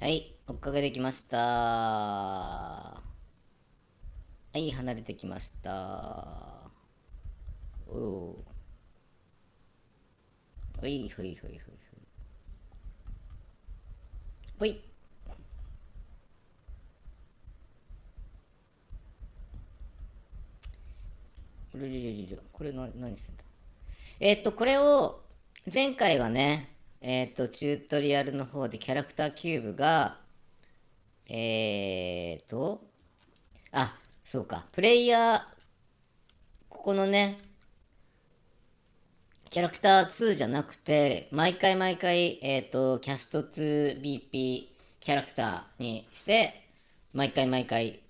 はい、追っかけてきました。はい、離れてきました。おお。ほいほいほいほいほい。ほい。これ何してんだえー、っと、これを、前回はね、えっ、ー、と、チュートリアルの方でキャラクターキューブが、えっ、ー、と、あ、そうか、プレイヤー、ここのね、キャラクター2じゃなくて、毎回毎回、えっ、ー、と、キャスト 2BP キャラクターにして、毎回毎回、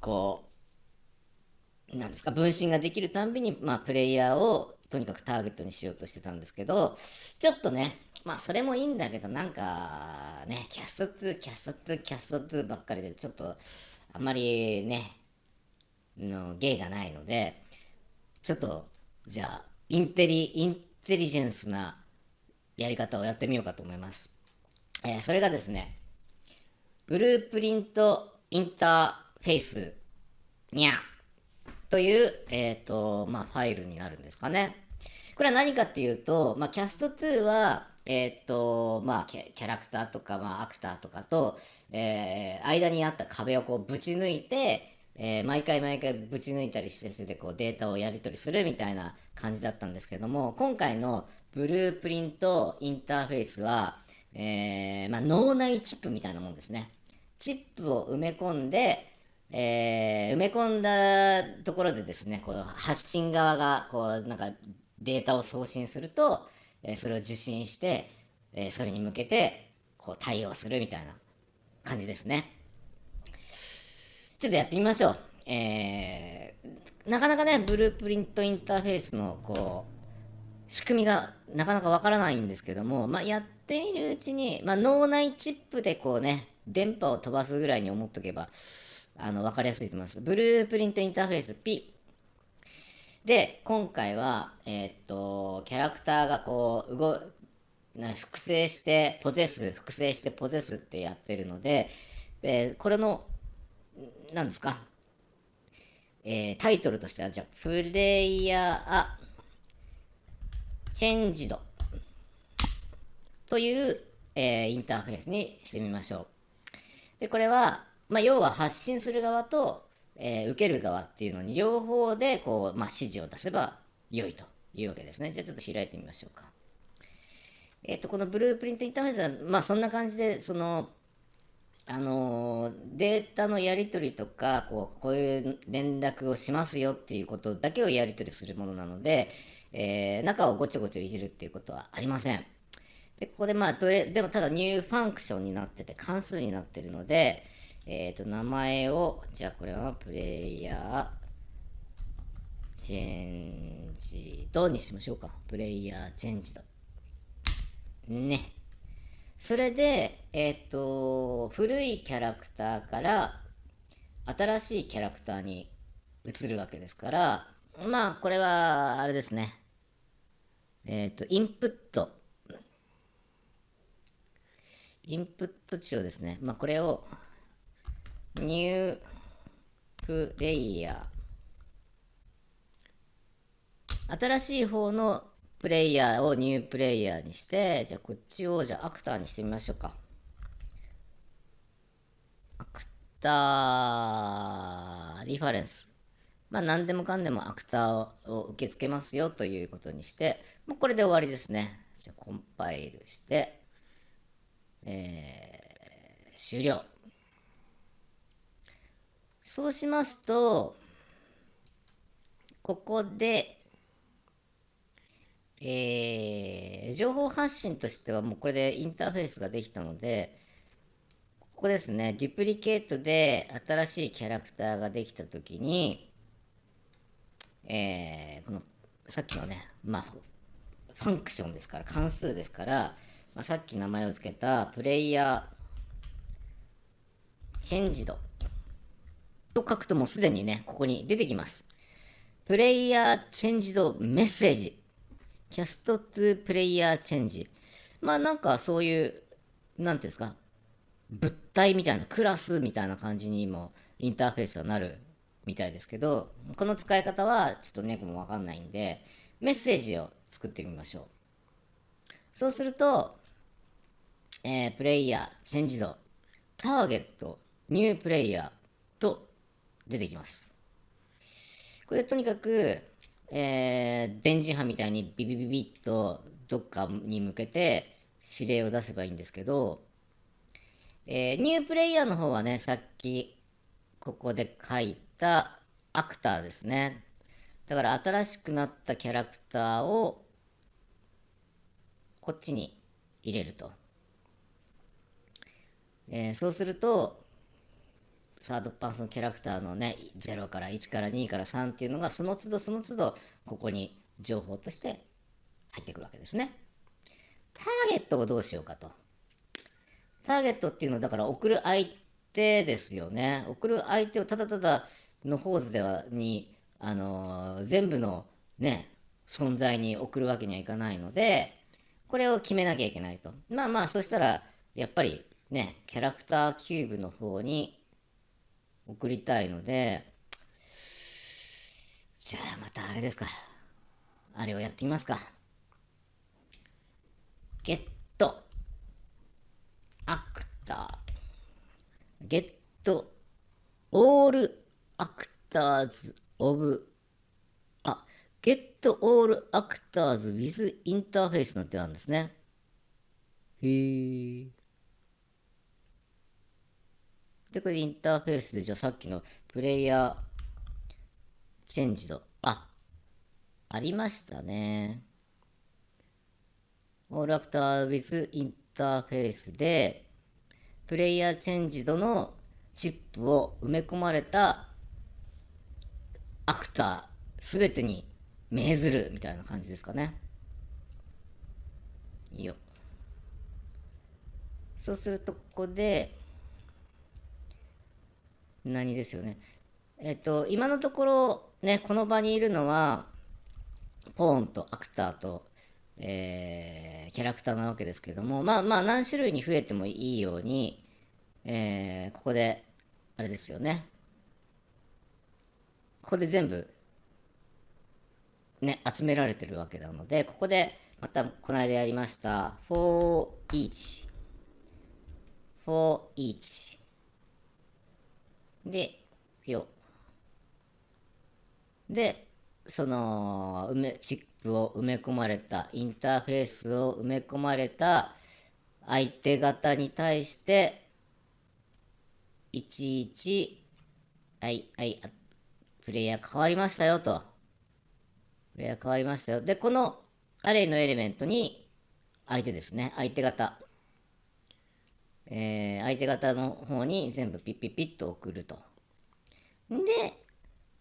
こう、なんですか、分身ができるたんびに、まあ、プレイヤーをとにかくターゲットにしようとしてたんですけど、ちょっとね、まあそれもいいんだけどなんかねキャスト2キャスト2キャスト2ばっかりでちょっとあんまりねの芸がないのでちょっとじゃあインテリインテリジェンスなやり方をやってみようかと思います、えー、それがですねブループリントインターフェイスにゃという、えっ、ー、と、まあ、ファイルになるんですかね。これは何かっていうと、まあ、キャスト2は、えっと、まあ、キャラクターとか、まあ、アクターとかと、えー、間にあった壁をこうぶち抜いて、えー、毎回毎回ぶち抜いたりして、それでこうデータをやり取りするみたいな感じだったんですけども、今回のブループリントインターフェースは、えー、まあ、脳内チップみたいなもんですね。チップを埋め込んで、えー、埋め込んだところでですね、この発信側がこうなんかデータを送信すると、えそれを受信して、えそれに向けてこう対応するみたいな感じですね。ちょっとやってみましょう。えー、なかなかね、ブループリントインターフェースのこう、仕組みがなかなかわからないんですけども、まあ、やっているうちに、まあ、脳内チップでこうね、電波を飛ばすぐらいに思っとけば、あの、わかりやすいと思います。ブループリントインターフェース P で、今回は、えー、っと、キャラクターがこう、動、な複製して、ポゼス、複製してポゼスってやってるので、えー、これの、なんですか、えー、タイトルとしては、じゃプレイヤー、チェンジドという、えー、インターフェースにしてみましょう。で、これは、まあ、要は発信する側と、えー、受ける側っていうのに両方でこう、まあ、指示を出せば良いというわけですね。じゃあちょっと開いてみましょうか。えっ、ー、と、このブループリントインターフェースは、まあ、そんな感じで、その、あのデータのやり取りとかこうこういう連絡をしますよっていうことだけをやり取りするものなので、えー、中をごちょごちょいじるっていうことはありませんでここでまあどれでもただニューファンクションになってて関数になってるので、えっ、ー、と、名前を、じゃあこれはプレイヤーチェンジドにしましょうか。プレイヤーチェンジド。ね。それで、えっ、ー、と、古いキャラクターから新しいキャラクターに移るわけですから、まあ、これは、あれですね。えっ、ー、と、インプット。インプット値をですね、まあ、これを、ニュープレイヤー。新しい方のプレイヤーをニュープレイヤーにして、じゃあこっちをじゃあアクターにしてみましょうか。アクターリファレンス。まあ何でもかんでもアクターを受け付けますよということにして、もうこれで終わりですね。じゃあコンパイルして、えー、終了。そうしますと、ここで、えー、情報発信としてはもうこれでインターフェースができたので、ここですね、デュプリケートで新しいキャラクターができたときに、えー、このさっきのね、まあ、ファンクションですから、関数ですから、まあ、さっき名前を付けたプレイヤーチェンジドと書くともうすでにね、ここに出てきます。プレイヤーチェンジドメッセージ。キャストトゥプレイヤーチェンジ。まあなんかそういう、なんていうんですか、物体みたいな、クラスみたいな感じにもインターフェースはなるみたいですけど、この使い方はちょっと猫もわかんないんで、メッセージを作ってみましょう。そうすると、えー、プレイヤー、チェンジド、ターゲット、ニュープレイヤーと出てきます。これとにかく、えー、電磁波みたいにビビビビッとどっかに向けて指令を出せばいいんですけど、えー、ニュープレイヤーの方はね、さっきここで書いたアクターですね。だから新しくなったキャラクターをこっちに入れると。えー、そうすると、サードパーソンキャラクターのね0から1から2から3っていうのがその都度その都度ここに情報として入ってくるわけですね。ターゲットをどうしようかと。ターゲットっていうのはだから送る相手ですよね。送る相手をただただのホーズではに、あのー、全部のね存在に送るわけにはいかないのでこれを決めなきゃいけないと。まあまあそしたらやっぱりねキャラクターキューブの方に送りたいので、じゃあまたあれですか。あれをやってみますか。ゲットアクター。ゲットオールアクターズオブあ、ゲットオールアクターズウィズ、インターフェイスなんてなんですね。へー。で、これインターフェースで、じゃあさっきのプレイヤーチェンジド。あ、ありましたね。オールアクター with インターフェースで、プレイヤーチェンジドのチップを埋め込まれたアクターすべてに命ずるみたいな感じですかね。いいよ。そうするとここで何ですよね。えっと、今のところ、ね、この場にいるのは、ポーンとアクターと、えー、キャラクターなわけですけども、まあまあ、何種類に増えてもいいように、えー、ここで、あれですよね。ここで全部、ね、集められてるわけなので、ここで、また、この間やりました、for each。for each。で、ぴょ。で、その埋め、チップを埋め込まれた、インターフェースを埋め込まれた相手方に対して、いちいち、はい、はい、プレイヤー変わりましたよと。プレイヤー変わりましたよ。で、このアレイのエレメントに、相手ですね、相手方えー、相手方の方に全部ピッピッピッと送ると。で、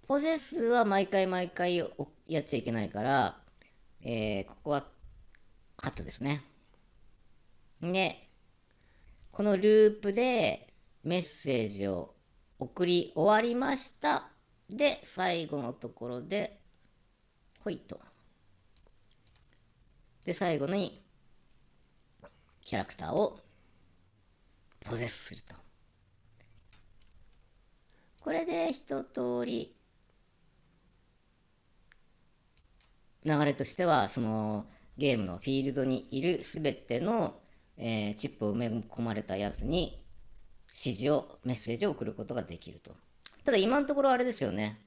ポゼスは毎回毎回やっちゃいけないから、えー、ここはカットですね。で、このループでメッセージを送り終わりました。で、最後のところで、ほいと。で、最後にキャラクターをポゼスすると。これで一通り流れとしてはそのゲームのフィールドにいる全ての、えチップを埋め込まれたやつに指示をメッセージを送ることができるとただ今のところあれですよね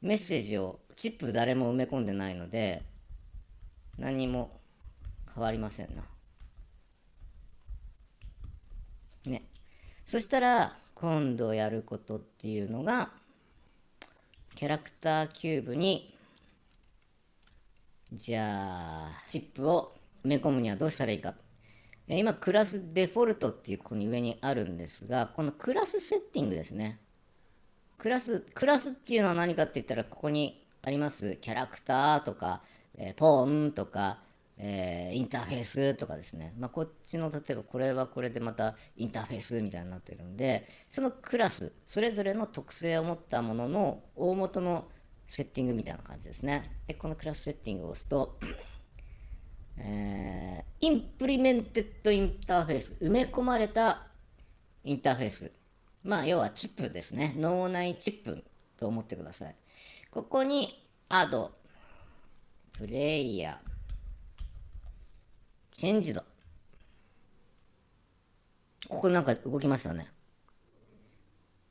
メッセージをチップ誰も埋め込んでないので何も変わりませんなそしたら今度やることっていうのがキャラクターキューブにじゃあチップを埋め込むにはどうしたらいいか今クラスデフォルトっていうここに上にあるんですがこのクラスセッティングですねクラスクラスっていうのは何かって言ったらここにありますキャラクターとか、えー、ポーンとかえー、インターフェースとかですね、まあ、こっちの例えばこれはこれでまたインターフェースみたいになってるんでそのクラスそれぞれの特性を持ったものの大元のセッティングみたいな感じですねでこのクラスセッティングを押すと、えー、インプリメンテッドインターフェース埋め込まれたインターフェースまあ要はチップですね脳内チップと思ってくださいここに add プレイヤーチェンジだ。ここなんか動きましたね。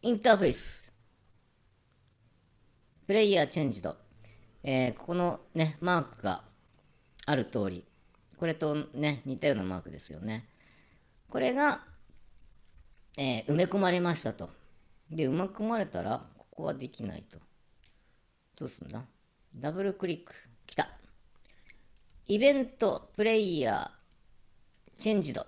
インターフェース。プレイヤーチェンジド。えー、ここのね、マークがある通り、これとね、似たようなマークですよね。これが、えー、埋め込まれましたと。で、埋め込まれたら、ここはできないと。どうすんだダブルクリック。きた。イベント、プレイヤー、チェンジド。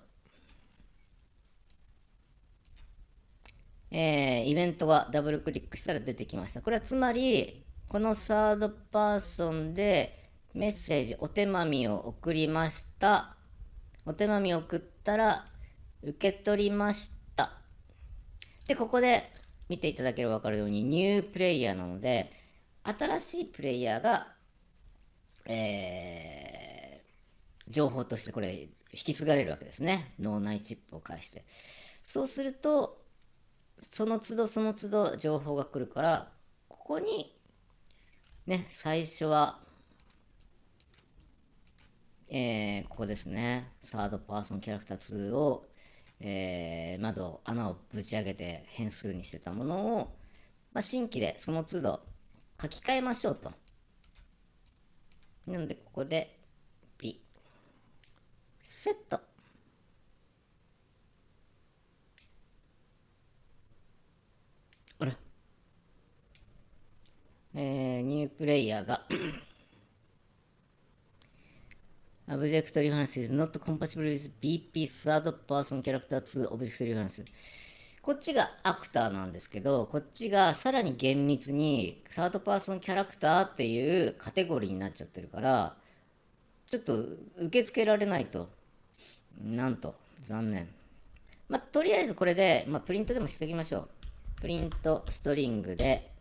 えー、イベントがダブルクリックしたら出てきました。これはつまり、このサードパーソンでメッセージ、お手紙を送りました。お手紙を送ったら、受け取りました。で、ここで見ていただければわかるように、ニュープレイヤーなので、新しいプレイヤーが、えー情報としてこれ引き継がれるわけですね脳内チップを介してそうするとその都度その都度情報が来るからここにね最初はえー、ここですねサードパーソンキャラクター2を、えー、窓穴をぶち上げて変数にしてたものを、まあ、新規でその都度書き換えましょうとなのでここでセットあれえー、ニュープレイヤーが Object reference is not compatible with BP third person character to object reference こっちがアクターなんですけど、こっちがさらに厳密にサードパーソンキャラクターっていうカテゴリーになっちゃってるから、ちょっと受け付けられないと。なんと、残念。まあ、とりあえずこれで、まあ、プリントでもしておきましょう。プリントストリングで、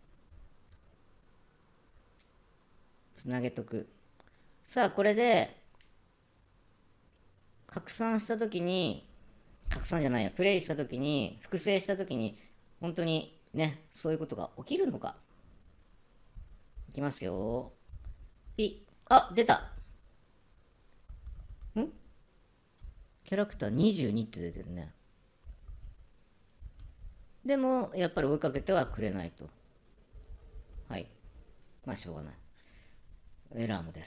つなげとく。さあ、これで、拡散したときに、拡散じゃないや、プレイしたときに、複製したときに、本当にね、そういうことが起きるのか。いきますよ。ピッ。あ、出た。キャラクター22って出てるねでもやっぱり追いかけてはくれないとはいまあしょうがないエラーも出る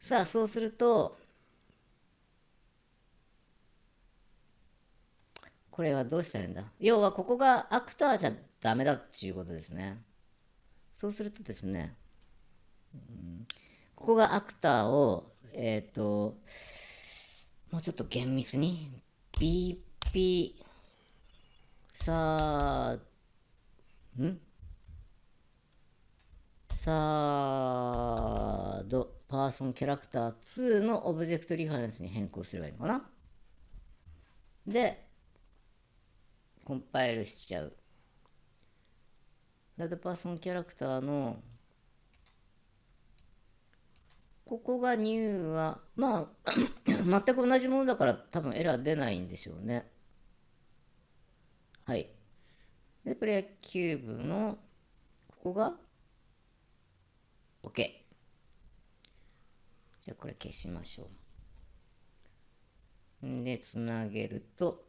さあそうするとこれはどうしたらいいんだ要はここがアクターじゃダメだっていうことですねそうするとですね、うん、ここがアクターをえっ、ー、ともうちょっと厳密に BP さあんサードパーソンキャラクター2のオブジェクトリファレンスに変更すればいいのかなでコンパイルしちゃうサードパーソンキャラクターのここがニューはまあ 全く同じものだから多分エラー出ないんでしょうねはいでプレイヤーキューブのここが OK じゃあこれ消しましょうでつなげると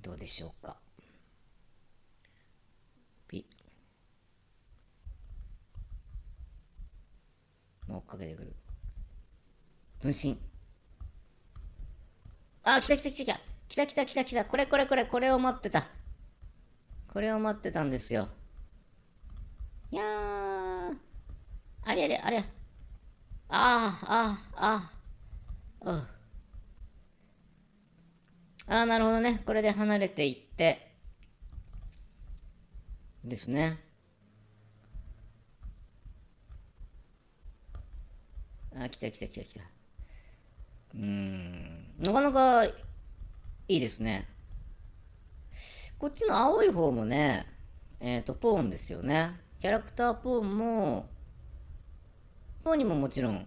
どうでしょうか追っかけてくる。分身。あ、来た来た来た来た。来た来た来た来た。これこれこれ、これを待ってた。これを待ってたんですよ。いやー。ありあれあり。ああ、ああ、ああ。ああ、なるほどね。これで離れていって。ですね。あ、来た来た来た来た。うん、なかなかいいですね。こっちの青い方もね、えっ、ー、と、ポーンですよね。キャラクターポーンも、ポーンにももちろん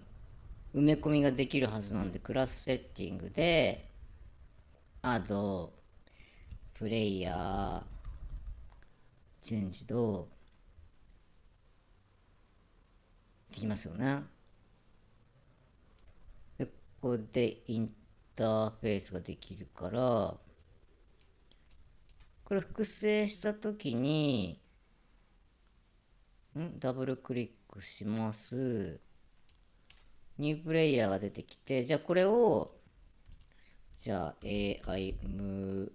埋め込みができるはずなんで、クラスセッティングで、あと、プレイヤー、チェンジド、できますよね。ここでインターフェースができるから、これ複製したときに、んダブルクリックします。ニュープレイヤーが出てきて、じゃあこれを、じゃあ AI move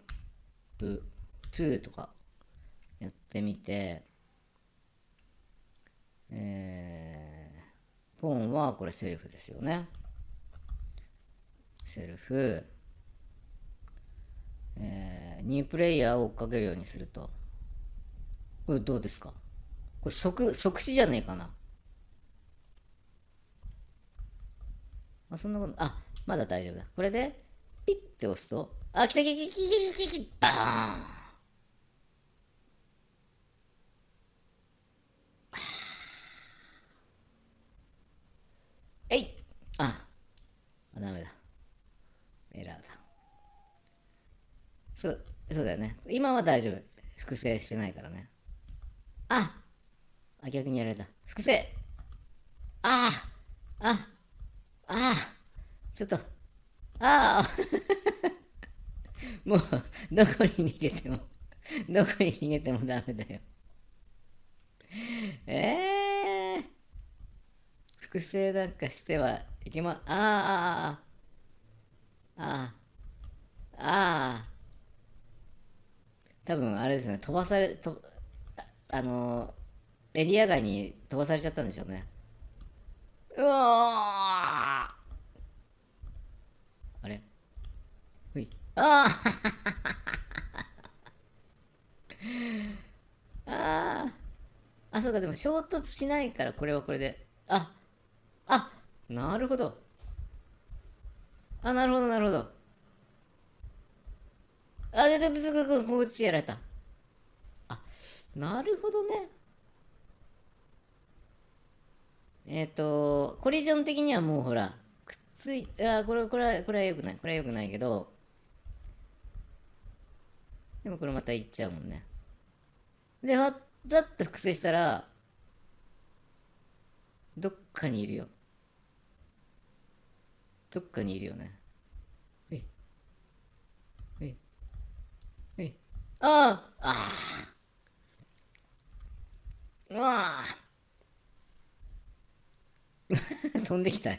to とかやってみて、えー、ポンはこれセルフですよね。セルフ、えー、ニュープレイヤーを追っかけるようにすると。これどうですかこれ即、即死じゃねえかなあ、そんなこと、あ、まだ大丈夫だ。これで、ピッて押すと、あ、来た来た来た来た来たバーンえいあ、あ、ダメだ。そうそうだよね今は大丈夫複製してないからねああ逆にやられた複製ああああちょっとああ もうどこに逃げてもどこに逃げてもダメだよええー、複製なんかしてはいけまあああああああああ多分あれですね飛ばされとあのエリア外に飛ばされちゃったんでしょうねうわあれほいああああそうかでも衝突しないからこれはこれでああなるほどあなるほどなるほどあ、で、で、で、で、で、こっちやられた。あ、なるほどね。えっ、ー、と、コリジョン的にはもうほら、くっつい、あ、これ、これは、これは良くない。これは良くないけど、でもこれまた行っちゃうもんね。で、わっ、わっと複製したら、どっかにいるよ。どっかにいるよね。あああああ飛んできたよ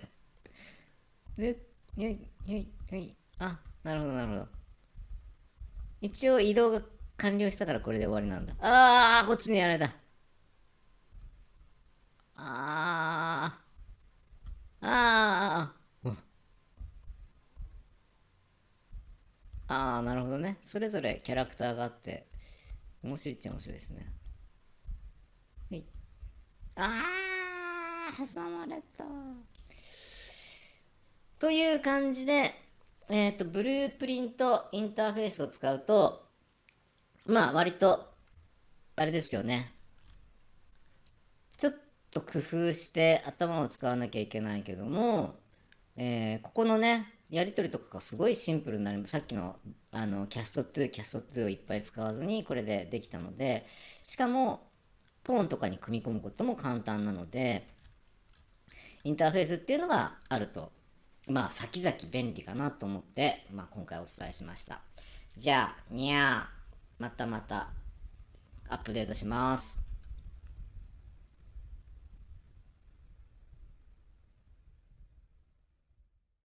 でよいよいよいあなるほどなるほど一応移動が完了したからこれで終わりなんだああこっちにあれだああああああなるほどねそれぞれキャラクターがあって面白いっちゃ面白いですねはいあー挟まれたという感じでえっ、ー、とブループリントインターフェースを使うとまあ割とあれですよねちょっと工夫して頭を使わなきゃいけないけども、えー、ここのねやり取りとかがすごいシンプルになりさっきのあのキャスト2キャスト2をいっぱい使わずにこれでできたのでしかもポーンとかに組み込むことも簡単なのでインターフェースっていうのがあるとまあ先々便利かなと思って、まあ、今回お伝えしましたじゃあにゃーまたまたアップデートします